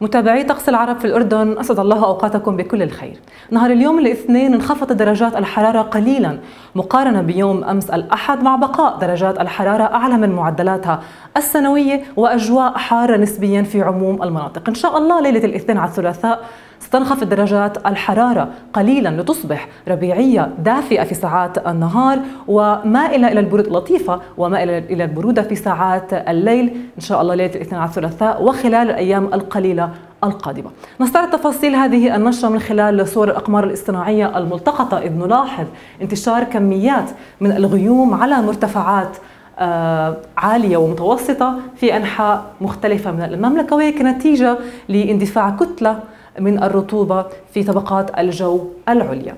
متابعي طقس العرب في الأردن أسعد الله أوقاتكم بكل الخير نهار اليوم الاثنين انخفضت درجات الحرارة قليلا مقارنة بيوم أمس الأحد مع بقاء درجات الحرارة أعلى من معدلاتها السنوية وأجواء حارة نسبيا في عموم المناطق إن شاء الله ليلة الاثنين على الثلاثاء ستنخفض درجات الحرارة قليلا لتصبح ربيعية دافئة في ساعات النهار ومائلة إلى البرودة لطيفة ومائلة إلى البرودة في ساعات الليل إن شاء الله ليلة الاثنين على الثلاثاء وخلال الأيام القليلة القادمة نستعرض تفاصيل هذه النشرة من خلال صور الأقمار الاصطناعية الملتقطة إذ نلاحظ انتشار كميات من الغيوم على مرتفعات آه، عالية ومتوسطة في أنحاء مختلفة من المملكة وهي كنتيجة لاندفاع كتلة من الرطوبة في طبقات الجو العليا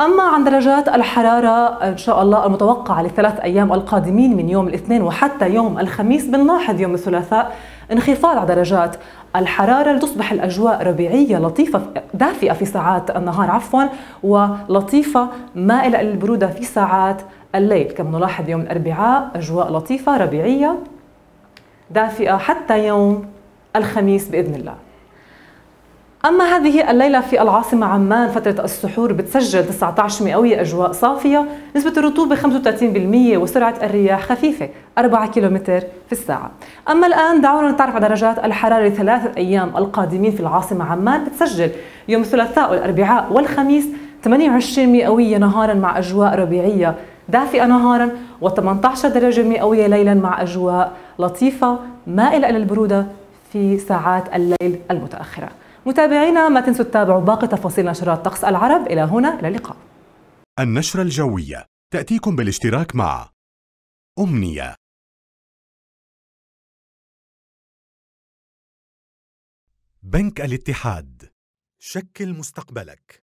أما عن درجات الحرارة إن شاء الله المتوقعة للثلاث أيام القادمين من يوم الاثنين وحتى يوم الخميس بنلاحظ يوم الثلاثاء انخفاض على درجات الحرارة لتصبح الأجواء ربيعية لطيفة دافئة في ساعات النهار عفوا ولطيفة مائلة للبرودة في ساعات الليل كما نلاحظ يوم الأربعاء أجواء لطيفة ربيعية دافئة حتى يوم الخميس بإذن الله أما هذه الليلة في العاصمة عمان فترة السحور بتسجل 19 مئوية أجواء صافية نسبة الرطوبة 35% وسرعة الرياح خفيفة 4 كيلومتر في الساعة أما الآن دعونا نتعرف على درجات الحرارة لثلاثة أيام القادمين في العاصمة عمان بتسجل يوم الثلاثاء والأربعاء والخميس 28 مئوية نهارا مع أجواء ربيعية دافئة نهارا و18 درجة مئوية ليلا مع أجواء لطيفة مائلة إلى البرودة في ساعات الليل المتأخرة متابعينا ما تنسوا تتابعوا باقي تفاصيل نشرات طقس العرب إلى هنا إلى اللقاء النشرة الجوية تأتيكم بالاشتراك مع أمنية بنك الاتحاد شكل مستقبلك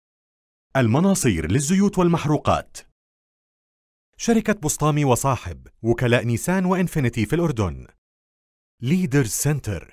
المناصير للزيوت والمحروقات شركة بسطامي وصاحب وكلاء نيسان وإنفينيتي في الأردن ليدر سنتر